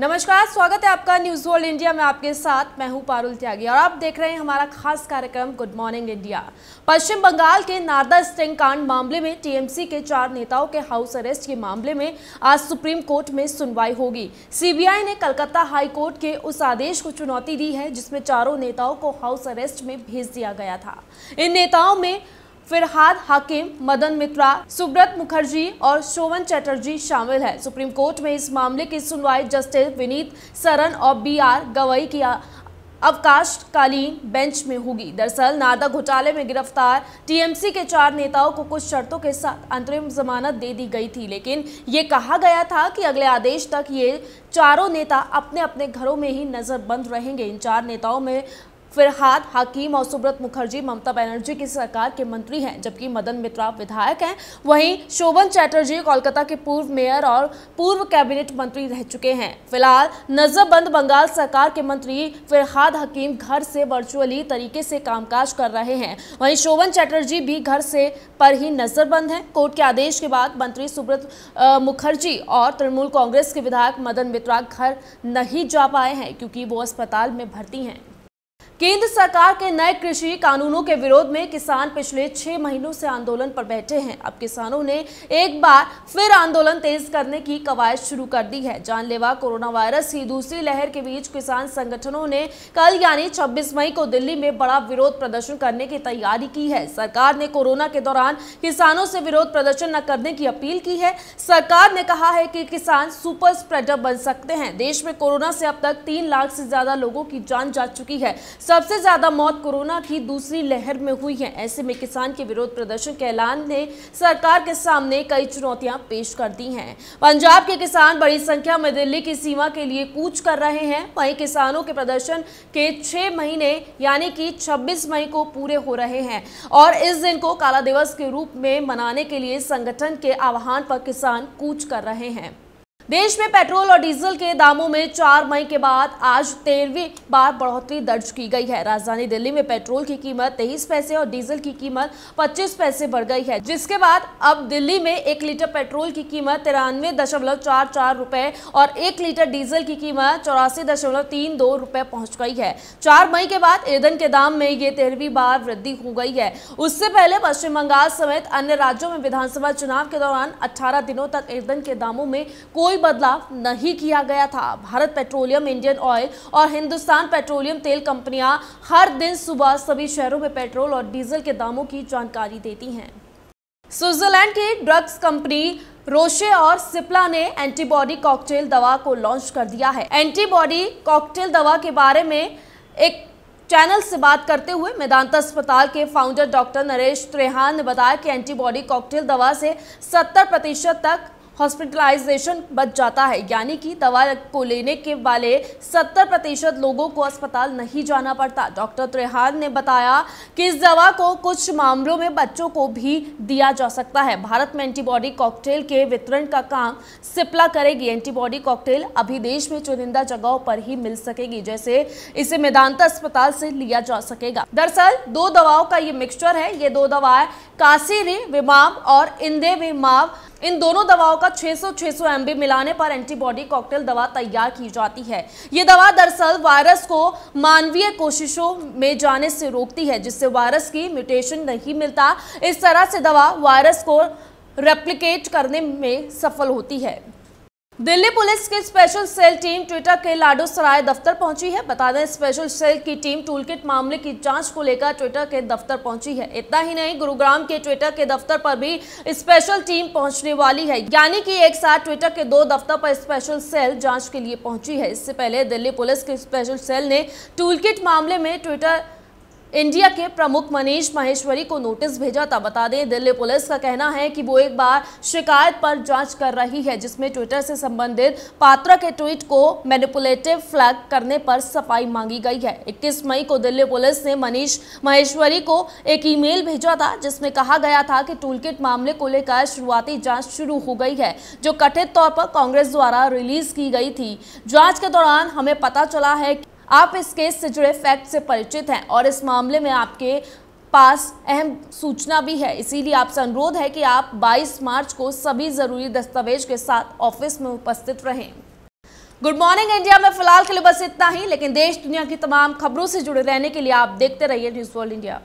नमस्कार स्वागत है आपका न्यूज वर्ल्ड इंडिया में आपके साथ मैं हूं पारुल त्यागी और आप देख रहे हैं हमारा खास कार्यक्रम good morning India Paschim Bengal के नारदा स्टिंग कांड मामले में टीएमसी के चार नेताओं के हाउस अरेस्ट के मामले में आज सुप्रीम कोर्ट में सुनवाई होगी सीबीआई ने कलकत्ता हाई कोर्ट के उस आदेश को चुनौती दी है जिसमें चारों नेताओं को हाउस अरेस्ट में भेज दिया गया था इन नेताओं में फिरहाद हाकिम मदन मित्रा सुब्रत मुखर्जी और शोवन चटर्जी शामिल है सुप्रीम कोर्ट में इस मामले की सुनवाई जस्टिस विनीत सरन और बी आर गवई की अवकाशकालीन बेंच में होगी दरअसल नादा घोटाले में गिरफ्तार टीएमसी के चार नेताओं को कुछ शर्तों के साथ अंतरिम जमानत दे दी गई थी लेकिन ये कहा गया था कि अगले आदेश तक ये चारों नेता अपने अपने घरों में ही नजरबंद रहेंगे इन चार नेताओं में फिरहाद हकीम और सुब्रत मुखर्जी ममता बनर्जी की सरकार के मंत्री हैं जबकि मदन मित्रा विधायक हैं वहीं शोभन चैटर्जी कोलकाता के पूर्व मेयर और पूर्व कैबिनेट मंत्री रह चुके हैं फिलहाल नजरबंद बंगाल सरकार के मंत्री फिरहाद हकीम घर से वर्चुअली तरीके से कामकाज कर रहे हैं वहीं शोभन चैटर्जी भी घर से पर ही नजरबंद हैं कोर्ट के आदेश के बाद मंत्री सुब्रत मुखर्जी और तृणमूल कांग्रेस के विधायक मदन मित्रा घर नहीं जा पाए हैं क्योंकि वो अस्पताल में भर्ती हैं केंद्र सरकार के नए कृषि कानूनों के विरोध में किसान पिछले छह महीनों से आंदोलन पर बैठे हैं अब किसानों ने एक बार फिर आंदोलन तेज करने की कवायद शुरू कर दी है जानलेवा कोरोना वायरस की दूसरी लहर के बीच किसान संगठनों ने कल यानी 26 मई को दिल्ली में बड़ा विरोध प्रदर्शन करने की तैयारी की है सरकार ने कोरोना के दौरान किसानों से विरोध प्रदर्शन न करने की अपील की है सरकार ने कहा है कि किसान सुपर स्प्रेडर बन सकते हैं देश में कोरोना से अब तक तीन लाख से ज्यादा लोगों की जान जा चुकी है सबसे ज्यादा मौत कोरोना की दूसरी लहर में हुई है ऐसे में किसान के विरोध प्रदर्शन के ऐलान ने सरकार के सामने कई चुनौतियां पेश कर दी हैं पंजाब के किसान बड़ी संख्या में दिल्ली की सीमा के लिए कूच कर रहे हैं वहीं किसानों के प्रदर्शन के छह महीने यानी कि छब्बीस मई को पूरे हो रहे हैं और इस दिन को काला दिवस के रूप में मनाने के लिए संगठन के आह्वान पर किसान कूच कर रहे हैं देश में पेट्रोल और डीजल के दामों में चार मई के बाद आज तेरहवीं बार बढ़ोतरी दर्ज की गई है राजधानी दिल्ली में पेट्रोल की कीमत तेईस पैसे और डीजल की कीमत पच्चीस पैसे बढ़ गई है जिसके बाद अब दिल्ली में एक लीटर पेट्रोल की कीमत तिरानवे दशमलव चार चार रूपए और एक लीटर डीजल की कीमत चौरासी दशमलव तीन दो रूपए पहुँच गई है चार मई के बाद ईंधन के दाम में ये तेरहवीं बार वृद्धि हो गई है उससे पहले पश्चिम बंगाल समेत अन्य राज्यों में विधानसभा चुनाव के दौरान अठारह दिनों तक ईंधन के दामों में कोई कोई बदलाव नहीं किया गया था भारत पेट्रोलियम इंडियन ऑयल और हिंदुस्तान पेट्रोलियम तेल कंपनियां हर दिन सुबह सभी शहरों में पेट्रोल और डीजल के दामों की जानकारी देती हैं स्विट्जरलैंड की ड्रग्स कंपनी रोशे और सिप्ला ने एंटीबॉडी कॉकटेल दवा को लॉन्च कर दिया है एंटीबॉडी कॉकटेल दवा के बारे में एक चैनल से बात करते हुए मेदांता अस्पताल के फाउंडर डॉक्टर नरेश त्रेहान ने बताया कि एंटीबॉडी कॉकटेल दवा से 70 प्रतिशत तक हॉस्पिटलाइजेशन बच जाता है यानी कि दवा को लेने के वाले 70 प्रतिशत लोगों को अस्पताल नहीं जाना पड़ता डॉक्टर त्रेहान ने बताया कि इस दवा को कुछ मामलों में बच्चों को भी दिया जा सकता है भारत में एंटीबॉडी कॉकटेल के वितरण का काम सिप्ला करेगी एंटीबॉडी कॉकटेल अभी देश में चुनिंदा जगहों पर ही मिल सकेगी जैसे इसे मेदांता अस्पताल से लिया जा सकेगा दरअसल दो दवाओं का ये मिक्सचर है ये दो दवाएं कासीरी विमाव और इंदे विमाव इन दोनों दवाओं का 600-600 एमबी मिलाने पर एंटीबॉडी कॉकटेल दवा तैयार की जाती है ये दवा दरअसल वायरस को मानवीय कोशिशों में जाने से रोकती है जिससे वायरस की म्यूटेशन नहीं मिलता इस तरह से दवा वायरस को रेप्लिकेट करने में सफल होती है दिल्ली पुलिस की स्पेशल सेल टीम ट्विटर के लाडो सराय दफ्तर पहुंची है बता दें स्पेशल सेल की टीम टूलकिट मामले की जांच को लेकर ट्विटर के दफ्तर पहुंची है इतना ही नहीं गुरुग्राम के ट्विटर के दफ्तर पर भी स्पेशल टीम पहुंचने वाली है यानी कि एक साथ ट्विटर के दो दफ्तर पर स्पेशल सेल जांच के लिए पहुंची है इससे पहले दिल्ली पुलिस की स्पेशल सेल ने टूल मामले में ट्विटर इंडिया के प्रमुख मनीष महेश्वरी को नोटिस भेजा था बता दें दिल्ली पुलिस का कहना है कि वो एक बार शिकायत पर जांच कर रही है जिसमें ट्विटर से संबंधित पात्रा के ट्वीट को मैनिपुलेटिव फ्लैग करने पर सफाई मांगी गई है 21 मई को दिल्ली पुलिस ने मनीष महेश्वरी को एक ईमेल भेजा था जिसमें कहा गया था कि टूल मामले को लेकर शुरुआती जाँच शुरू हो गई है जो कथित तौर पर कांग्रेस द्वारा रिलीज की गई थी जाँच के दौरान हमें पता चला है आप इस केस से जुड़े फैक्ट से परिचित हैं और इस मामले में आपके पास अहम सूचना भी है इसीलिए आपसे अनुरोध है कि आप 22 मार्च को सभी ज़रूरी दस्तावेज के साथ ऑफिस में उपस्थित रहें गुड मॉर्निंग इंडिया में फिलहाल के लिए बस इतना ही लेकिन देश दुनिया की तमाम खबरों से जुड़े रहने के लिए आप देखते रहिए न्यूज़ वर्ल्ड इंडिया